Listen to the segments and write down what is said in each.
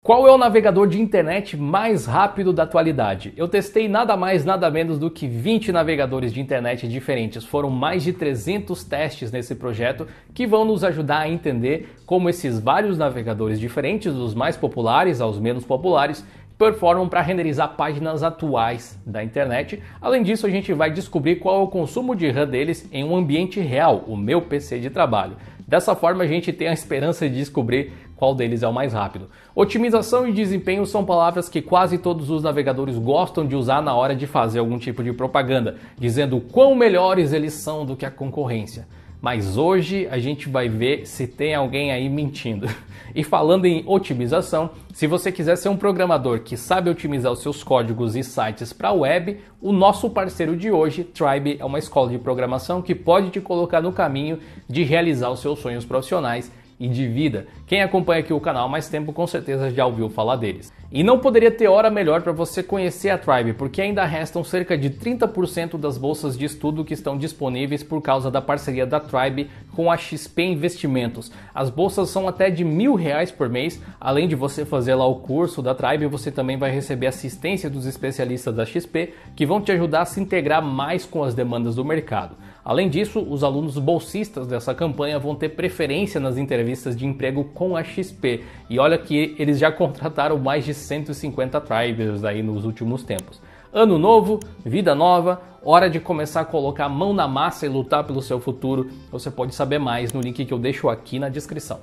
Qual é o navegador de internet mais rápido da atualidade? Eu testei nada mais, nada menos do que 20 navegadores de internet diferentes. Foram mais de 300 testes nesse projeto que vão nos ajudar a entender como esses vários navegadores diferentes, dos mais populares aos menos populares, performam para renderizar páginas atuais da internet. Além disso, a gente vai descobrir qual é o consumo de RAM deles em um ambiente real, o meu PC de trabalho. Dessa forma, a gente tem a esperança de descobrir qual deles é o mais rápido. Otimização e desempenho são palavras que quase todos os navegadores gostam de usar na hora de fazer algum tipo de propaganda, dizendo quão melhores eles são do que a concorrência. Mas hoje a gente vai ver se tem alguém aí mentindo. E falando em otimização, se você quiser ser um programador que sabe otimizar os seus códigos e sites para a web, o nosso parceiro de hoje, Tribe, é uma escola de programação que pode te colocar no caminho de realizar os seus sonhos profissionais e de vida. Quem acompanha aqui o canal há mais tempo com certeza já ouviu falar deles. E não poderia ter hora melhor para você conhecer a Tribe, porque ainda restam cerca de 30% das bolsas de estudo que estão disponíveis por causa da parceria da Tribe com a XP Investimentos. As bolsas são até de mil reais por mês. Além de você fazer lá o curso da Tribe, você também vai receber assistência dos especialistas da XP que vão te ajudar a se integrar mais com as demandas do mercado. Além disso, os alunos bolsistas dessa campanha vão ter preferência nas entrevistas de emprego com a XP. E olha que eles já contrataram mais de 150 tribers aí nos últimos tempos. Ano novo, vida nova, hora de começar a colocar a mão na massa e lutar pelo seu futuro. Você pode saber mais no link que eu deixo aqui na descrição.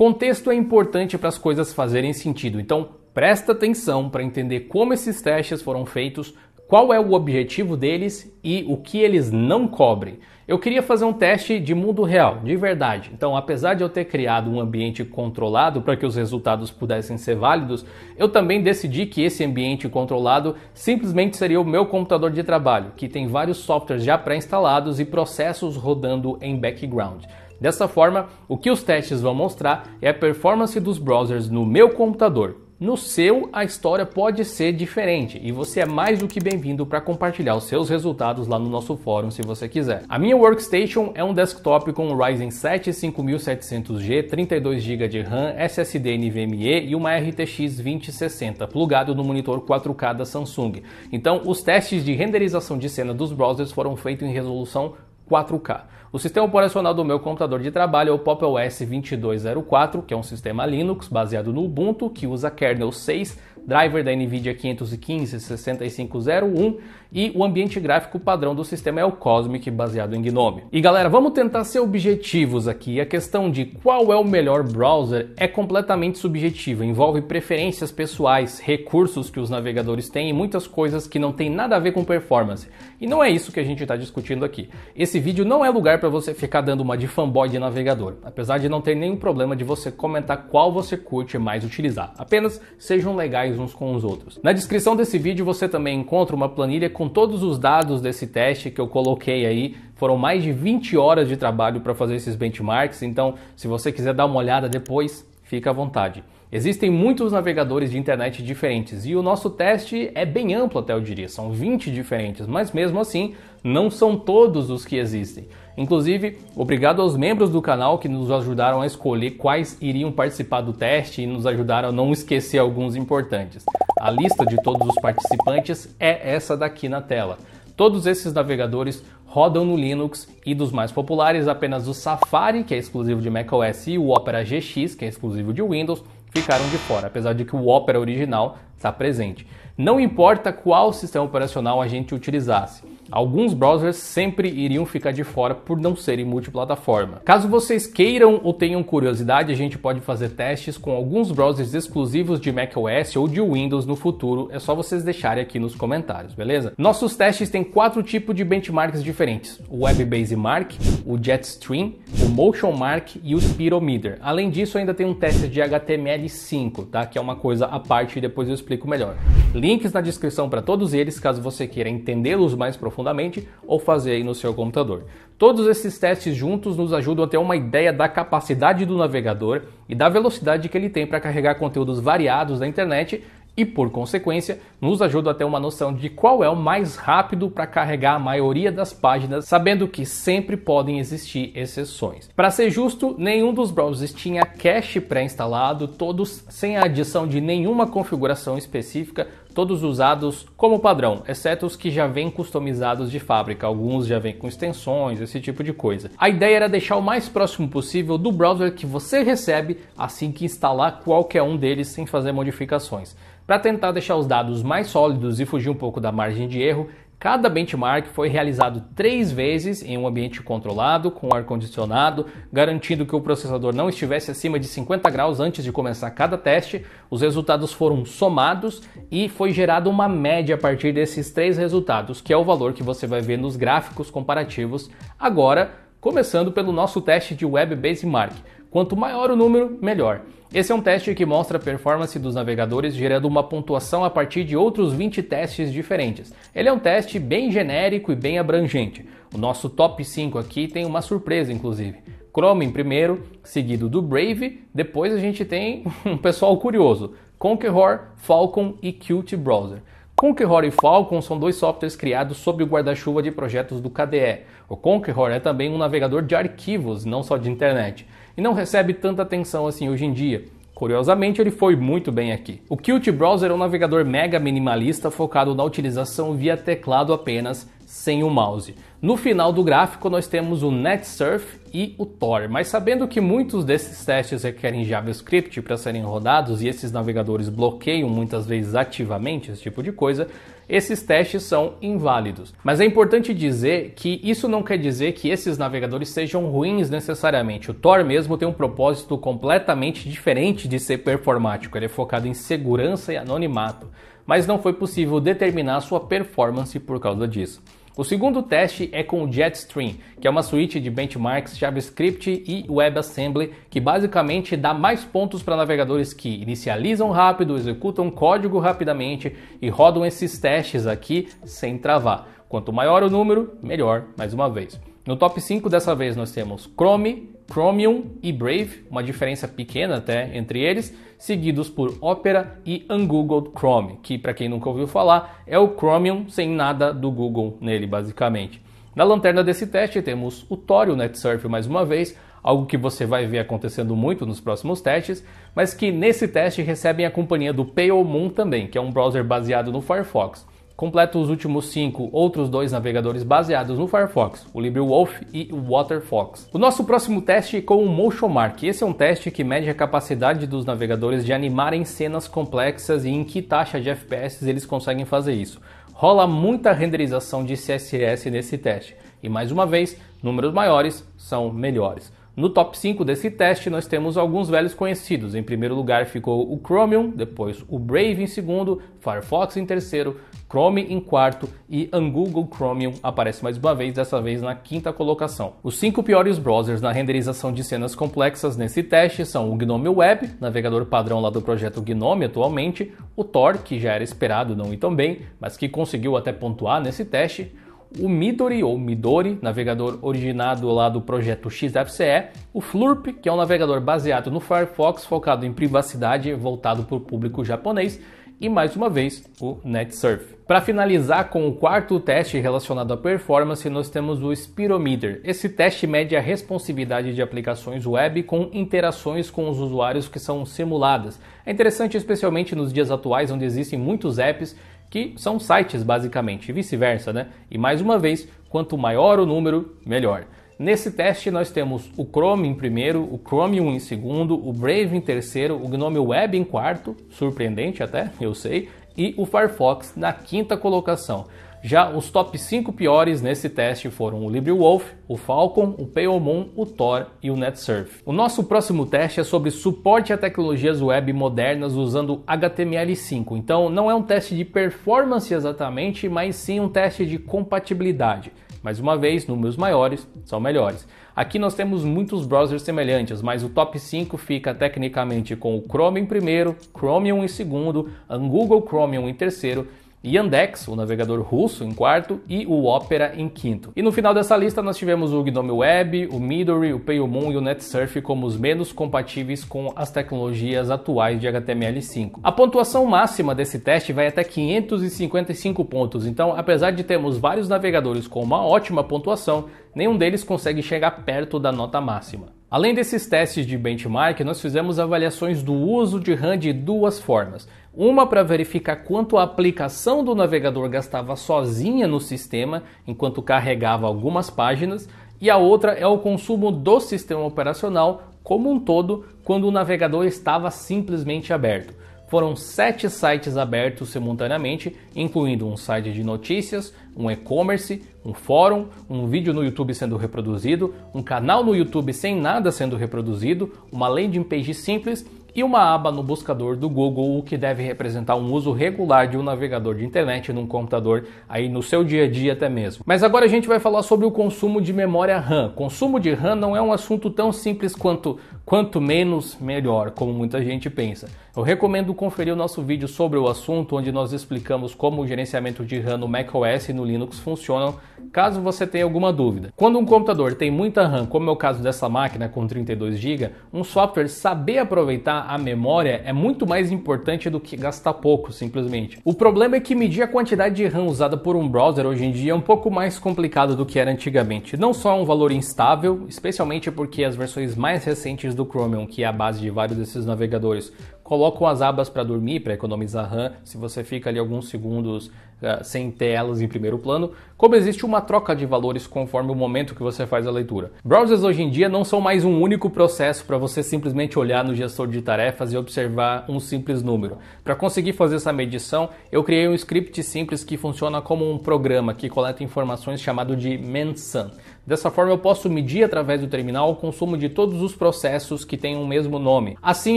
Contexto é importante para as coisas fazerem sentido, então presta atenção para entender como esses testes foram feitos, qual é o objetivo deles e o que eles não cobrem. Eu queria fazer um teste de mundo real, de verdade. Então, apesar de eu ter criado um ambiente controlado para que os resultados pudessem ser válidos, eu também decidi que esse ambiente controlado simplesmente seria o meu computador de trabalho, que tem vários softwares já pré-instalados e processos rodando em background. Dessa forma, o que os testes vão mostrar é a performance dos browsers no meu computador. No seu, a história pode ser diferente e você é mais do que bem-vindo para compartilhar os seus resultados lá no nosso fórum se você quiser. A minha workstation é um desktop com um Ryzen 7 5700G, 32 GB de RAM, SSD NVMe e uma RTX 2060 plugado no monitor 4K da Samsung. Então, os testes de renderização de cena dos browsers foram feitos em resolução 4K. O sistema operacional do meu computador de trabalho é o Pop OS 2204, que é um sistema Linux baseado no Ubuntu, que usa kernel 6 driver da NVIDIA 515-6501 e o ambiente gráfico padrão do sistema é o Cosmic, baseado em GNOME. E galera, vamos tentar ser objetivos aqui. A questão de qual é o melhor browser é completamente subjetiva, envolve preferências pessoais, recursos que os navegadores têm e muitas coisas que não tem nada a ver com performance. E não é isso que a gente está discutindo aqui. Esse vídeo não é lugar para você ficar dando uma de fanboy de navegador, apesar de não ter nenhum problema de você comentar qual você curte mais utilizar. Apenas sejam legais uns com os outros. Na descrição desse vídeo você também encontra uma planilha com todos os dados desse teste que eu coloquei aí. Foram mais de 20 horas de trabalho para fazer esses benchmarks, então se você quiser dar uma olhada depois, fica à vontade. Existem muitos navegadores de internet diferentes e o nosso teste é bem amplo, até eu diria, são 20 diferentes, mas mesmo assim não são todos os que existem. Inclusive, obrigado aos membros do canal que nos ajudaram a escolher quais iriam participar do teste e nos ajudaram a não esquecer alguns importantes. A lista de todos os participantes é essa daqui na tela. Todos esses navegadores rodam no Linux e dos mais populares apenas o Safari, que é exclusivo de macOS, e o Opera GX, que é exclusivo de Windows, ficaram de fora, apesar de que o Opera original está presente. Não importa qual sistema operacional a gente utilizasse. Alguns browsers sempre iriam ficar de fora por não serem multiplataforma. Caso vocês queiram ou tenham curiosidade, a gente pode fazer testes com alguns browsers exclusivos de macOS ou de Windows no futuro, é só vocês deixarem aqui nos comentários, beleza? Nossos testes têm quatro tipos de benchmarks diferentes: o Base Mark, o Jetstream, o Motion Mark e o Spirometer. Além disso, ainda tem um teste de HTML5, tá? Que é uma coisa à parte e depois eu explico explico melhor. Links na descrição para todos eles, caso você queira entendê-los mais profundamente ou fazer aí no seu computador. Todos esses testes juntos nos ajudam a ter uma ideia da capacidade do navegador e da velocidade que ele tem para carregar conteúdos variados na internet e, por consequência, nos ajuda a ter uma noção de qual é o mais rápido para carregar a maioria das páginas, sabendo que sempre podem existir exceções. Para ser justo, nenhum dos browsers tinha cache pré-instalado, todos sem a adição de nenhuma configuração específica todos usados como padrão, exceto os que já vêm customizados de fábrica, alguns já vêm com extensões, esse tipo de coisa. A ideia era deixar o mais próximo possível do browser que você recebe assim que instalar qualquer um deles sem fazer modificações. Para tentar deixar os dados mais sólidos e fugir um pouco da margem de erro, Cada benchmark foi realizado três vezes em um ambiente controlado, com ar-condicionado, garantindo que o processador não estivesse acima de 50 graus antes de começar cada teste. Os resultados foram somados e foi gerada uma média a partir desses três resultados, que é o valor que você vai ver nos gráficos comparativos agora, começando pelo nosso teste de Web Benchmark. Quanto maior o número, melhor. Esse é um teste que mostra a performance dos navegadores gerando uma pontuação a partir de outros 20 testes diferentes. Ele é um teste bem genérico e bem abrangente. O nosso top 5 aqui tem uma surpresa, inclusive. Chrome em primeiro, seguido do Brave, depois a gente tem um pessoal curioso, Conqueror, Falcon e Qt Browser. Conqueror e Falcon são dois softwares criados sob o guarda-chuva de projetos do KDE. O Conqueror é também um navegador de arquivos, não só de internet e não recebe tanta atenção assim hoje em dia. Curiosamente, ele foi muito bem aqui. O Qt Browser é um navegador mega minimalista focado na utilização via teclado apenas, sem o mouse. No final do gráfico, nós temos o NetSurf e o Tor, mas sabendo que muitos desses testes requerem JavaScript para serem rodados e esses navegadores bloqueiam muitas vezes ativamente esse tipo de coisa, esses testes são inválidos. Mas é importante dizer que isso não quer dizer que esses navegadores sejam ruins necessariamente. O Tor mesmo tem um propósito completamente diferente de ser performático, ele é focado em segurança e anonimato, mas não foi possível determinar sua performance por causa disso. O segundo teste é com o Jetstream, que é uma suíte de benchmarks JavaScript e WebAssembly que basicamente dá mais pontos para navegadores que inicializam rápido, executam código rapidamente e rodam esses testes aqui sem travar. Quanto maior o número, melhor, mais uma vez. No top 5 dessa vez nós temos Chrome, Chromium e Brave, uma diferença pequena até entre eles, seguidos por Opera e Ungoogled Chrome, que para quem nunca ouviu falar, é o Chromium sem nada do Google nele basicamente. Na lanterna desse teste temos o Tor NetSurf mais uma vez, algo que você vai ver acontecendo muito nos próximos testes, mas que nesse teste recebem a companhia do Pale Moon também, que é um browser baseado no Firefox. Completa os últimos cinco outros dois navegadores baseados no Firefox, o LibreWolf e o WaterFox. O nosso próximo teste é com o MotionMark. Esse é um teste que mede a capacidade dos navegadores de animarem cenas complexas e em que taxa de FPS eles conseguem fazer isso. Rola muita renderização de CSS nesse teste. E mais uma vez, números maiores são melhores. No top 5 desse teste, nós temos alguns velhos conhecidos. Em primeiro lugar ficou o Chromium, depois o Brave em segundo, Firefox em terceiro, Chrome em quarto e Google Chromium aparece mais uma vez, dessa vez na quinta colocação. Os cinco piores browsers na renderização de cenas complexas nesse teste são o Gnome Web, navegador padrão lá do projeto Gnome atualmente, o Tor, que já era esperado não ir tão bem, mas que conseguiu até pontuar nesse teste, o Midori ou Midori, navegador originado lá do projeto XFCE, o Flurp, que é um navegador baseado no Firefox focado em privacidade voltado para o público japonês, e mais uma vez o NetSurf. Para finalizar com o quarto teste relacionado à performance, nós temos o Spirometer. Esse teste mede a responsividade de aplicações web com interações com os usuários que são simuladas. É interessante especialmente nos dias atuais onde existem muitos apps que são sites basicamente, e vice-versa, né? E mais uma vez, quanto maior o número, melhor. Nesse teste nós temos o Chrome em primeiro, o Chromium em segundo, o Brave em terceiro, o Gnome Web em quarto, surpreendente até, eu sei, e o Firefox na quinta colocação. Já os top 5 piores nesse teste foram o LibreWolf, o Falcon, o Payomoon, o Tor e o NetSurf. O nosso próximo teste é sobre suporte a tecnologias web modernas usando HTML5. Então, não é um teste de performance exatamente, mas sim um teste de compatibilidade. Mais uma vez, números maiores são melhores. Aqui nós temos muitos browsers semelhantes, mas o top 5 fica tecnicamente com o Chrome em primeiro, Chromium em segundo, Google Chromium em terceiro Yandex, o navegador russo, em quarto, e o Opera em quinto. E no final dessa lista nós tivemos o Gnome Web, o Midori, o Paymoon e o NetSurf como os menos compatíveis com as tecnologias atuais de HTML5. A pontuação máxima desse teste vai até 555 pontos, então apesar de termos vários navegadores com uma ótima pontuação, nenhum deles consegue chegar perto da nota máxima. Além desses testes de benchmark, nós fizemos avaliações do uso de RAM de duas formas uma para verificar quanto a aplicação do navegador gastava sozinha no sistema enquanto carregava algumas páginas, e a outra é o consumo do sistema operacional como um todo quando o navegador estava simplesmente aberto. Foram sete sites abertos simultaneamente, incluindo um site de notícias, um e-commerce, um fórum, um vídeo no YouTube sendo reproduzido, um canal no YouTube sem nada sendo reproduzido, uma landing page simples e uma aba no buscador do Google, o que deve representar um uso regular de um navegador de internet num computador aí no seu dia a dia até mesmo. Mas agora a gente vai falar sobre o consumo de memória RAM. Consumo de RAM não é um assunto tão simples quanto Quanto menos, melhor, como muita gente pensa. Eu recomendo conferir o nosso vídeo sobre o assunto, onde nós explicamos como o gerenciamento de RAM no macOS e no Linux funcionam, caso você tenha alguma dúvida. Quando um computador tem muita RAM, como é o caso dessa máquina com 32 GB, um software saber aproveitar a memória é muito mais importante do que gastar pouco, simplesmente. O problema é que medir a quantidade de RAM usada por um browser hoje em dia é um pouco mais complicado do que era antigamente. Não só é um valor instável, especialmente porque as versões mais recentes do do Chromium, que é a base de vários desses navegadores, colocam as abas para dormir para economizar RAM. Se você fica ali alguns segundos ah, sem telas em primeiro plano, como existe uma troca de valores conforme o momento que você faz a leitura. Browsers hoje em dia não são mais um único processo para você simplesmente olhar no gestor de tarefas e observar um simples número. Para conseguir fazer essa medição, eu criei um script simples que funciona como um programa que coleta informações chamado de mensan. Dessa forma, eu posso medir através do terminal o consumo de todos os processos que têm o mesmo nome. Assim,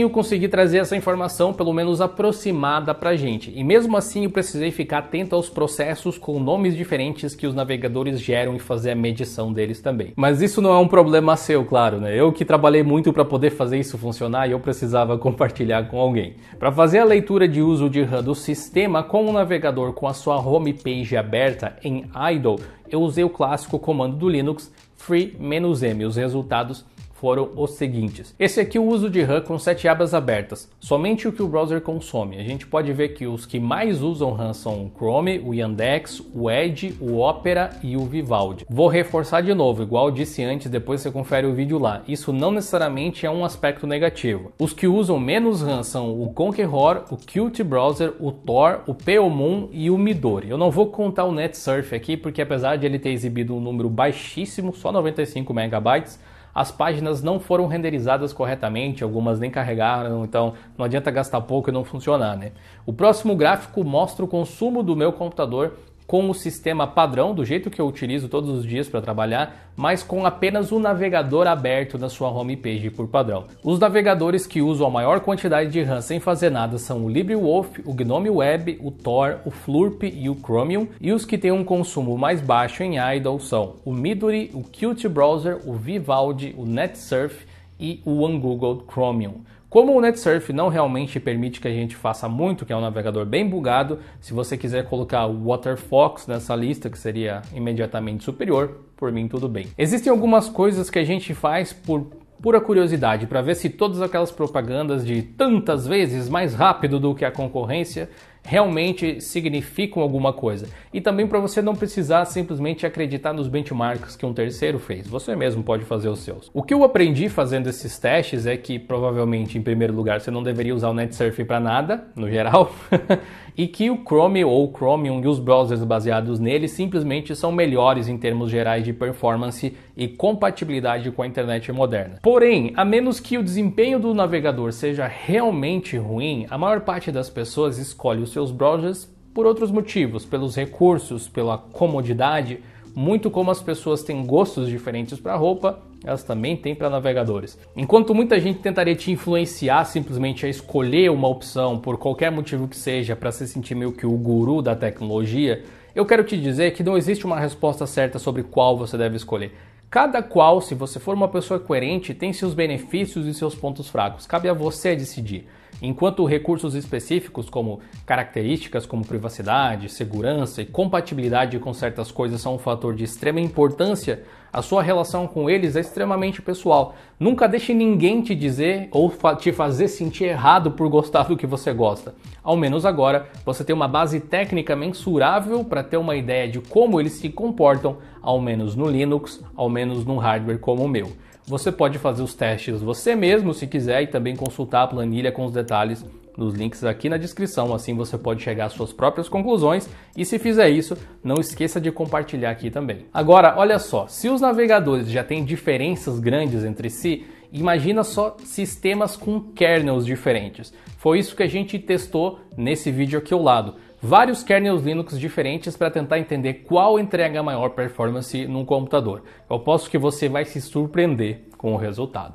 eu consegui trazer essa informação, pelo menos aproximada, para gente. E mesmo assim, eu precisei ficar atento os processos com nomes diferentes que os navegadores geram e fazer a medição deles também. Mas isso não é um problema seu, claro, né? Eu que trabalhei muito para poder fazer isso funcionar e eu precisava compartilhar com alguém. Para fazer a leitura de uso de RAM do sistema com o navegador com a sua homepage aberta em idle, eu usei o clássico comando do Linux free-m, os resultados foram os seguintes. Esse aqui é o uso de RAM com sete abas abertas, somente o que o browser consome. A gente pode ver que os que mais usam RAM são o Chrome, o Yandex, o Edge, o Opera e o Vivaldi. Vou reforçar de novo, igual disse antes, depois você confere o vídeo lá. Isso não necessariamente é um aspecto negativo. Os que usam menos RAM são o Conqueror, o Qt Browser, o Tor, o Peomun e o Midori. Eu não vou contar o NetSurf aqui, porque apesar de ele ter exibido um número baixíssimo, só 95 megabytes, as páginas não foram renderizadas corretamente, algumas nem carregaram, então não adianta gastar pouco e não funcionar, né? O próximo gráfico mostra o consumo do meu computador com o sistema padrão, do jeito que eu utilizo todos os dias para trabalhar, mas com apenas o navegador aberto na sua homepage por padrão. Os navegadores que usam a maior quantidade de RAM sem fazer nada são o LibreWolf, o GNOME Web, o Tor, o Flurp e o Chromium, e os que têm um consumo mais baixo em idle são o Midori, o Qt Browser, o Vivaldi, o NetSurf e o OneGoogle Chromium. Como o NetSurf não realmente permite que a gente faça muito, que é um navegador bem bugado, se você quiser colocar o WaterFox nessa lista, que seria imediatamente superior, por mim tudo bem. Existem algumas coisas que a gente faz por pura curiosidade, para ver se todas aquelas propagandas de tantas vezes mais rápido do que a concorrência realmente significam alguma coisa. E também para você não precisar simplesmente acreditar nos benchmarks que um terceiro fez, você mesmo pode fazer os seus. O que eu aprendi fazendo esses testes é que provavelmente, em primeiro lugar, você não deveria usar o NetSurf para nada, no geral. e que o Chrome ou o Chromium e os browsers baseados nele simplesmente são melhores em termos gerais de performance e compatibilidade com a internet moderna. Porém, a menos que o desempenho do navegador seja realmente ruim, a maior parte das pessoas escolhe os seus browsers por outros motivos, pelos recursos, pela comodidade muito como as pessoas têm gostos diferentes para roupa, elas também têm para navegadores. Enquanto muita gente tentaria te influenciar simplesmente a escolher uma opção por qualquer motivo que seja para se sentir meio que o guru da tecnologia, eu quero te dizer que não existe uma resposta certa sobre qual você deve escolher. Cada qual, se você for uma pessoa coerente, tem seus benefícios e seus pontos fracos. Cabe a você decidir. Enquanto recursos específicos, como características como privacidade, segurança e compatibilidade com certas coisas, são um fator de extrema importância, a sua relação com eles é extremamente pessoal. Nunca deixe ninguém te dizer ou te fazer sentir errado por gostar do que você gosta. Ao menos agora, você tem uma base técnica mensurável para ter uma ideia de como eles se comportam, ao menos no Linux, ao menos num hardware como o meu. Você pode fazer os testes você mesmo se quiser e também consultar a planilha com os detalhes nos links aqui na descrição, assim você pode chegar às suas próprias conclusões e se fizer isso, não esqueça de compartilhar aqui também. Agora, olha só, se os navegadores já têm diferenças grandes entre si, imagina só sistemas com kernels diferentes. Foi isso que a gente testou nesse vídeo aqui ao lado. Vários kernels Linux diferentes para tentar entender qual entrega maior performance num computador. Eu posso que você vai se surpreender com o resultado.